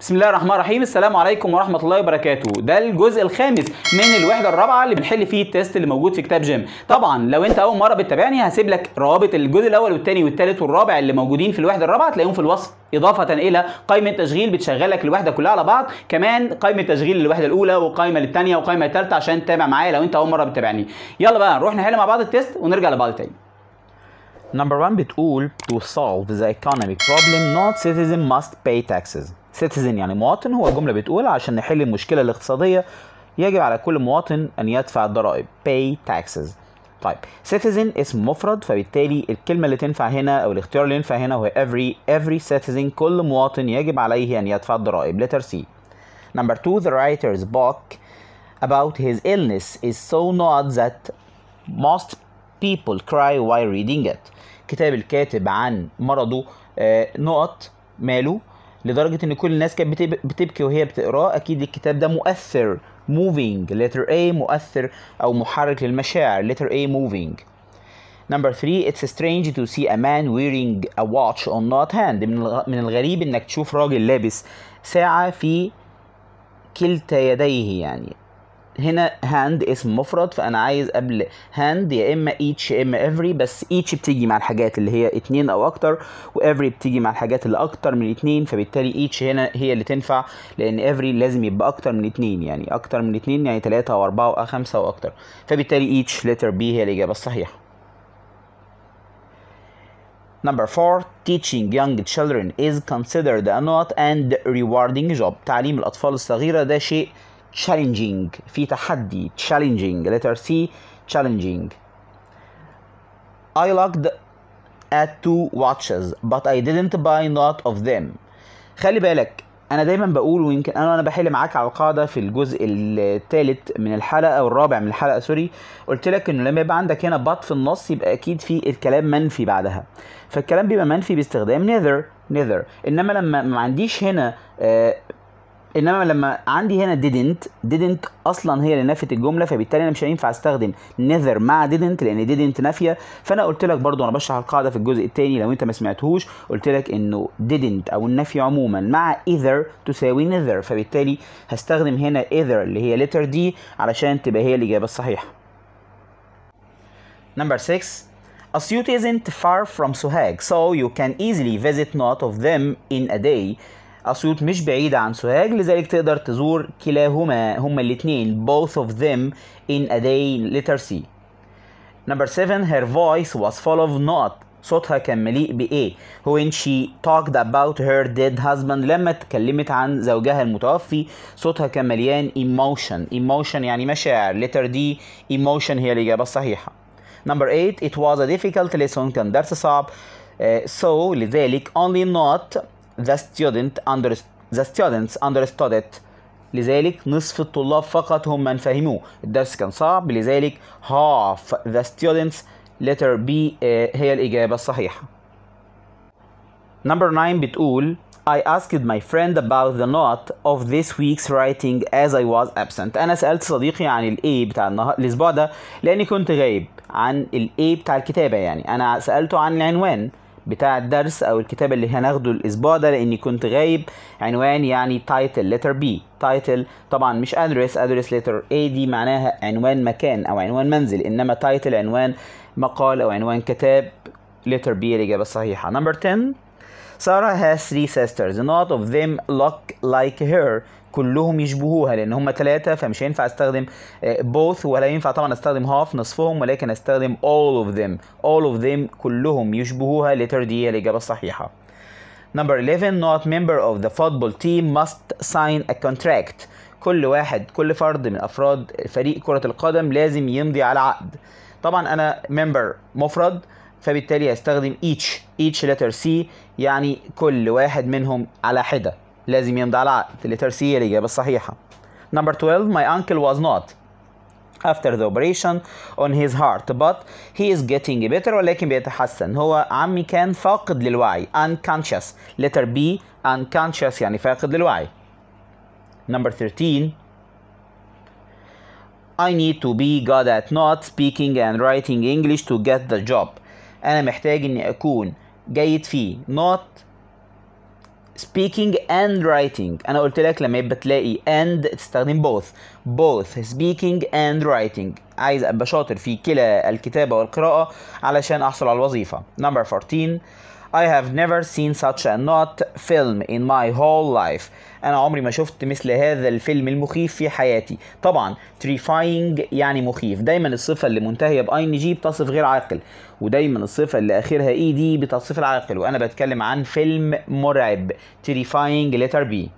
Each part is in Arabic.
بسم الله الرحمن الرحيم السلام عليكم ورحمه الله وبركاته ده الجزء الخامس من الوحده الرابعه اللي بنحل فيه التيست اللي موجود في كتاب جيم طبعا لو انت اول مره بتتابعني هسيب لك روابط الجزء الاول والثاني والثالث والرابع اللي موجودين في الوحده الرابعه تلاقيهم في الوصف اضافه الى قائمه تشغيل بتشغل لك الوحده كلها على بعض كمان قائمه تشغيل للوحده الاولى وقائمه للثانيه وقائمه للثالثه عشان تتابع معايا لو انت اول مره بتتابعني يلا بقى نروح نحل مع بعض التيست ونرجع لبعض تاني Number 1 بتقول to solve the economic problem not citizen must pay taxes سيتيزن يعني مواطن هو الجمله بتقول عشان نحل المشكله الاقتصاديه يجب على كل مواطن ان يدفع الضرائب pay taxes طيب citizen اسم مفرد فبالتالي الكلمة اللي تنفع هنا أو الاختيار اللي ينفع هنا هو every every citizen كل مواطن يجب عليه أن يدفع الضرائب letter C number two the writer's book about his illness is so not that most people cry while reading it كتاب الكاتب عن مرضه آه، نقط ماله لدرجه ان كل الناس كانت بتبكي وهي بتقراه اكيد الكتاب ده مؤثر moving letter A مؤثر او محرك للمشاعر letter A moving Number three, it's strange to see a man wearing a watch on not hand. من الغريب انك تشوف راجل لابس ساعة في كلتا يديه يعني هنا هاند اسم مفرد فانا عايز قبل هاند يا اما ايتش يا اما افري بس ايتش بتيجي مع الحاجات اللي هي اتنين او اكتر وافري بتيجي مع الحاجات اللي اكتر من اتنين فبالتالي ايتش هنا هي اللي تنفع لان افري لازم يبقى اكتر من اتنين يعني اكتر من اتنين يعني تلاتة او اربعة او خمسة او اكتر فبالتالي ايتش لتر بي هي الاجابة الصحيحة Number four, teaching young children is considered a not and rewarding job. تعليم الأطفال الصغيرة ده شيء challenging في تحدي challenging letter C challenging I looked at two watches but I didn't buy not of them خلي بالك انا دايما بقول ويمكن انا وانا بحل معاك على القاعده في الجزء الثالث من الحلقه او الرابع من الحلقه سوري قلت لك انه لما يبقى عندك هنا بط في النص يبقى اكيد في الكلام منفي بعدها فالكلام بيبقى منفي باستخدام neither neither انما لما ما عنديش هنا آه، انما لما عندي هنا didn't didn't اصلا هي اللي نفت الجمله فبالتالي انا مش هينفع استخدم نذر مع didn't لان didn't نافيه فانا قلت لك برضو انا بشرح القاعده في الجزء الثاني لو انت ما سمعتهوش قلت لك انه didn't او النفي عموما مع either تساوي نذر فبالتالي هستخدم هنا either اللي هي letter D علشان تبقى هي الاجابه الصحيحه Number 6 suit isn't far from Suhag, so you can easily visit north of them in a day. أسيوط مش بعيدة عن سوهاج لذلك تقدر تزور كلاهما هما الاتنين both of them in a day letter C Number seven her voice was full of not صوتها كان مليء بإيه when she talked about her dead husband لما اتكلمت عن زوجها المتوفي صوتها كان مليان emotion emotion يعني مشاعر letter D emotion هي الإجابة الصحيحة Number eight it was a difficult lesson كان درس صعب uh, so لذلك only not the student under the students understood it لذلك نصف الطلاب فقط هم من فهموه الدرس كان صعب لذلك half the students letter B آه، هي الإجابة الصحيحة Number 9 بتقول I asked my friend about the not of this week's writing as I was absent. أنا سألت صديقي عن ال A بتاع النهار الأسبوع ده لأني كنت غايب عن ال A بتاع الكتابة يعني أنا سألته عن العنوان بتاع الدرس او الكتاب اللي هناخده الاسبوع ده لاني كنت غايب عنوان يعني تايتل لتر بي تايتل طبعا مش ادرس ادرس لتر اي دي معناها عنوان مكان او عنوان منزل انما تايتل عنوان مقال او عنوان كتاب لتر بي الاجابه الصحيحه نمبر 10 سارة has three sisters not of them look like her كلهم يشبهوها لان هم ثلاثه فمش هينفع استخدم آه، both ولا ينفع طبعا استخدم half نصفهم ولكن استخدم all of them all of them كلهم يشبهوها letter D هي الاجابه الصحيحه Number 11 not member of the football team must sign a contract كل واحد كل فرد من افراد فريق كرة القدم لازم يمضي على عقد طبعا انا member مفرد فبالتالي هستخدم each each letter C يعني كل واحد منهم على حدة لازم يمضي على عقد letter C هي الإجابة الصحيحة number 12 my uncle was not after the operation on his heart but he is getting better ولكن بيتحسن هو عمي كان فاقد للوعي unconscious letter B unconscious يعني فاقد للوعي number 13 I need to be good at not speaking and writing English to get the job انا محتاج اني اكون جيد فيه not speaking and writing انا قلت لك لما يبقى تلاقي and تستخدم both both speaking and writing عايز ابقى شاطر في كلا الكتابه والقراءه علشان احصل على الوظيفه number 14 I have never seen such a not film in my whole life أنا عمري ما شفت مثل هذا الفيلم المخيف في حياتي طبعا terrifying يعني مخيف دايما الصفة اللي منتهية بـ ING بتصف غير عاقل ودايما الصفة اللي آخرها ED بتصف العاقل وأنا بتكلم عن فيلم مرعب terrifying letter B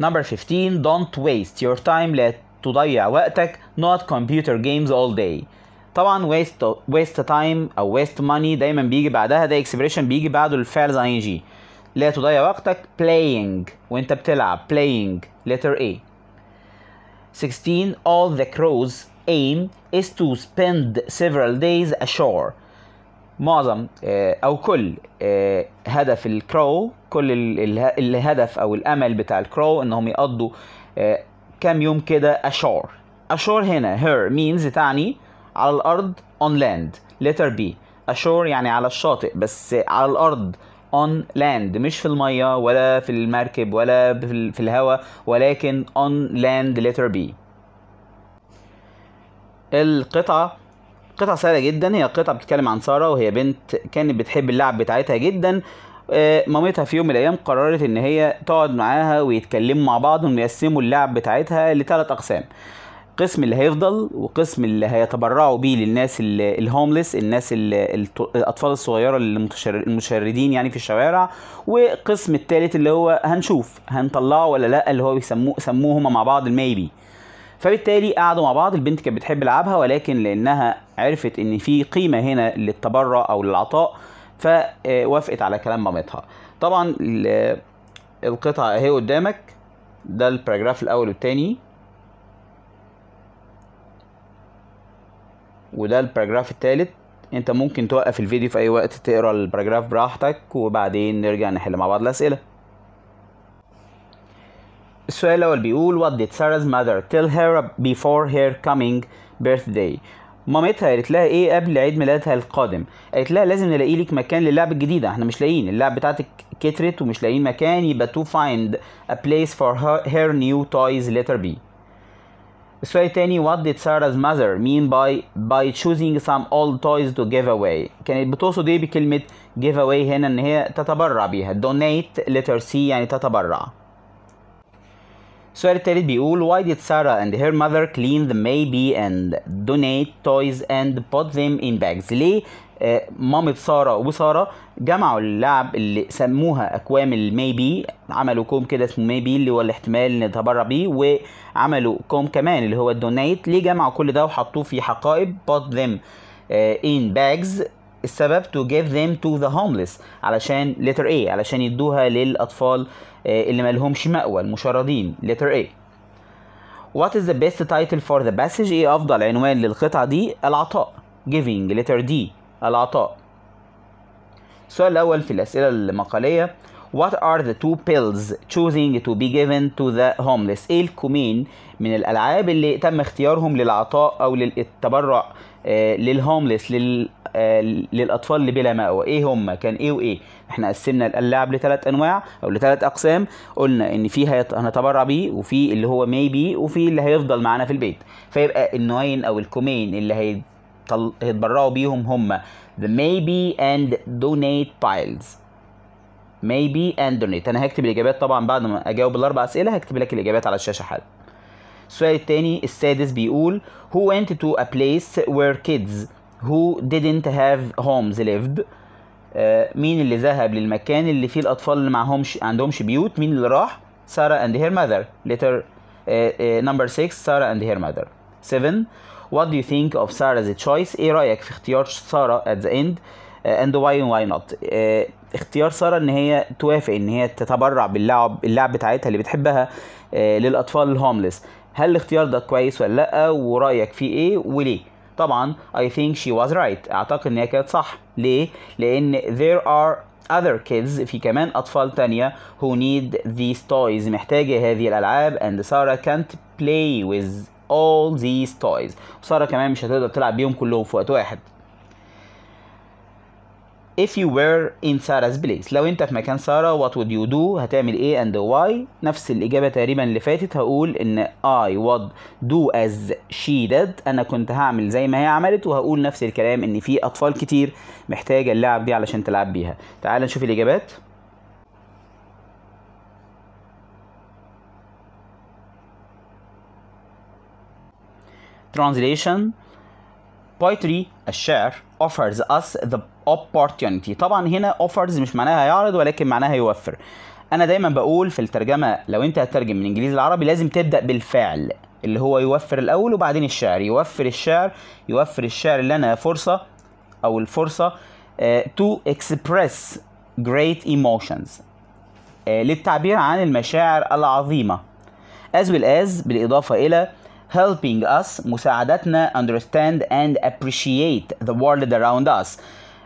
Number 15 don't waste your time لا تضيع وقتك not computer games all day طبعا ويست ويست تايم او ويست ماني دايما بيجي بعدها ده اكسبريشن بيجي بعده الفعل زي اي جي لا تضيع وقتك playing وانت بتلعب playing letter A 16 all the crows aim is to spend several days ashore معظم آه، او كل آه، هدف الكرو كل الهدف او الامل بتاع الكرو انهم يقضوا آه، كام يوم كده ashore ashore هنا her means تعني على الارض on land letter B ashore يعني على الشاطئ بس على الارض on land مش في الميه ولا في المركب ولا في الهواء ولكن on land letter B القطعه قطعة سهلة جدا هي قطعة بتتكلم عن سارة وهي بنت كانت بتحب اللعب بتاعتها جدا آه، مامتها في يوم من الأيام قررت إن هي تقعد معاها ويتكلموا مع بعض ويقسموا اللعب بتاعتها لثلاث أقسام قسم اللي هيفضل وقسم اللي هيتبرعوا بيه للناس الهومليس الناس الاطفال الصغيره المشردين يعني في الشوارع وقسم الثالث اللي هو هنشوف هنطلعه ولا لا اللي هو بيسموه سموه هما مع بعض الميبي فبالتالي قعدوا مع بعض البنت كانت بتحب لعبها ولكن لانها عرفت ان في قيمه هنا للتبرع او للعطاء فوافقت على كلام مامتها طبعا القطعه اهي قدامك ده الباراجراف الاول والثاني وده الباراجراف الثالث انت ممكن توقف الفيديو في اي وقت تقرا الباراجراف براحتك وبعدين نرجع نحل مع بعض الاسئله السؤال الاول بيقول what did Sarah's mother tell her before her coming birthday مامتها قالت لها ايه قبل عيد ميلادها القادم قالت لها لازم نلاقي لك مكان للعب الجديده احنا مش لاقيين اللعب بتاعتك كترت ومش لاقيين مكان يبقى to find a place for her, her new toys letter B Sweitani, what did Sarah's mother mean by by choosing some old toys to give away؟ Can it but also they ايه بكلمة give away هنا ان هي تتبرع بيها donate letter C يعني تتبرع. السؤال التالت بيقول why did Sarah and her mother clean the maybe and donate toys and put them in bags ليه آه، مامة ساره وساره جمعوا اللعب اللي سموها اكوام المي بي عملوا كوم كده اسمه مي بي اللي هو الاحتمال نتبرع بيه وعملوا كوم كمان اللي هو الدونيت ليه جمعوا كل ده وحطوه في حقائب put them آه، in bags السبب to give them to the homeless علشان letter A علشان يدوها للأطفال آه، اللي مالهمش مأوى المشردين letter A What is the best title for the passage؟ إيه أفضل عنوان للقطعة دي؟ العطاء giving letter D العطاء السؤال الأول في الأسئلة المقالية What are the two pills choosing to be given to the homeless؟ إيه الكمين من الألعاب اللي تم اختيارهم للعطاء أو للتبرع آه لل آه للأطفال اللي بلا مأوى إيه هم كان إيه وإيه إحنا قسمنا اللعب لثلاث أنواع أو لثلاث أقسام قلنا إن في هنتبرع بيه وفي اللي هو ماي بي وفي اللي هيفضل معانا في البيت فيبقى النوعين أو الكمين اللي هي هيتبرعوا بيهم هما the maybe and donate piles maybe and donate انا هكتب الاجابات طبعا بعد ما اجاوب الاربع اسئله هكتب لك الاجابات على الشاشه حالا السؤال الثاني السادس بيقول who went to a place where kids who didn't have homes lived آه، مين اللي ذهب للمكان اللي فيه الاطفال اللي معهمش عندهمش بيوت مين اللي راح ساره اند هير ماذر ليتر نمبر 6 ساره اند هير ماذر 7 What do you think of Sarah's choice ايه رأيك في اختيار سارة at the end uh, and why why not uh, اختيار سارة ان هي توافق ان هي تتبرع باللعب اللعب بتاعتها اللي بتحبها uh, للأطفال الهوملس هل الاختيار ده كويس ولا لأ ورأيك فيه ايه وليه طبعا I think she was right اعتقد ان هي كانت صح ليه لان there are other kids في كمان أطفال تانية who need these toys محتاجة هذه الألعاب and Sarah can't play with all these toys سارة كمان مش هتقدر تلعب بيهم كلهم في وقت واحد if you were in Sarah's place لو انت في مكان سارة what would you do هتعمل ايه and why نفس الاجابة تقريبا اللي فاتت هقول ان I would do as she did انا كنت هعمل زي ما هي عملت وهقول نفس الكلام ان في اطفال كتير محتاجة اللعب دي علشان تلعب بيها تعال نشوف الاجابات translation poetry a share offers us the opportunity طبعا هنا offers مش معناها هيعرض ولكن معناها يوفر انا دايما بقول في الترجمه لو انت هتترجم من انجليزي لعربي لازم تبدا بالفعل اللي هو يوفر الاول وبعدين الشعر يوفر الشعر يوفر الشعر لنا فرصه او الفرصه آه، to express great emotions آه، للتعبير عن المشاعر العظيمه as well as بالاضافه الى helping us مساعدتنا understand and appreciate the world around us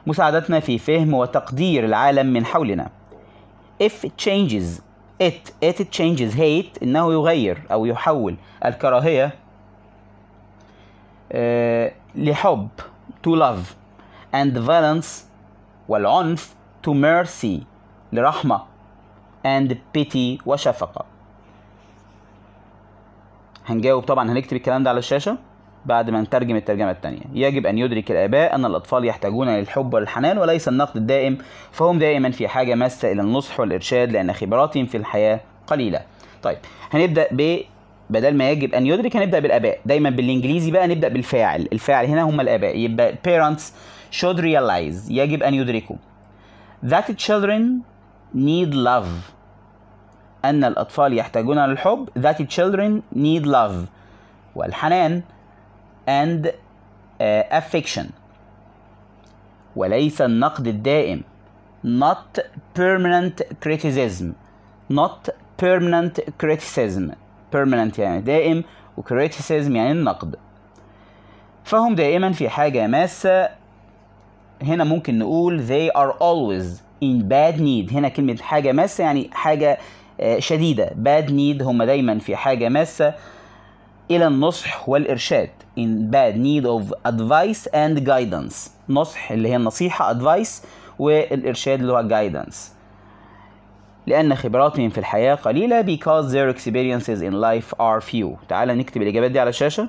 مساعدتنا في فهم وتقدير العالم من حولنا if it changes it it changes hate انه يغير او يحول الكراهية uh, لحب to love and violence والعنف to mercy لرحمة and pity وشفقة. هنجاوب طبعا هنكتب الكلام ده على الشاشة بعد ما نترجم الترجمة الثانية يجب أن يدرك الآباء أن الأطفال يحتاجون للحب والحنان وليس النقد الدائم فهم دائما في حاجة ماسة إلى النصح والإرشاد لأن خبراتهم في الحياة قليلة طيب هنبدأ ب بدل ما يجب أن يدرك هنبدأ بالآباء دايما بالإنجليزي بقى نبدأ بالفاعل الفاعل هنا هم الآباء يبقى parents should realize يجب أن يدركوا that children need love أن الأطفال يحتاجون للحب that children need love والحنان and uh, affection وليس النقد الدائم not permanent criticism not permanent criticism permanent يعني دائم و criticism يعني النقد فهم دائما في حاجة ماسة هنا ممكن نقول they are always in bad need هنا كلمة حاجة ماسة يعني حاجة آه، شديدة باد نيد هم دايما في حاجة ماسة إلى النصح والإرشاد in bad need of advice and guidance نصح اللي هي النصيحة advice والإرشاد اللي هو guidance لأن خبراتهم في الحياة قليلة because their experiences in life are few تعال نكتب الإجابات دي على الشاشة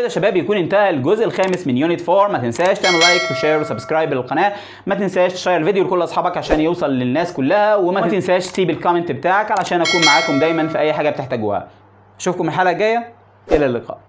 كده شباب يكون انتهى الجزء الخامس من يونت 4 ما تنساش تعمل لايك وشير وسبسكرايب للقناه ما تنساش تشير الفيديو لكل اصحابك عشان يوصل للناس كلها وما تنساش تسيب الكومنت بتاعك علشان اكون معاكم دايما في اي حاجه بتحتاجوها اشوفكم الحلقه الجايه الى اللقاء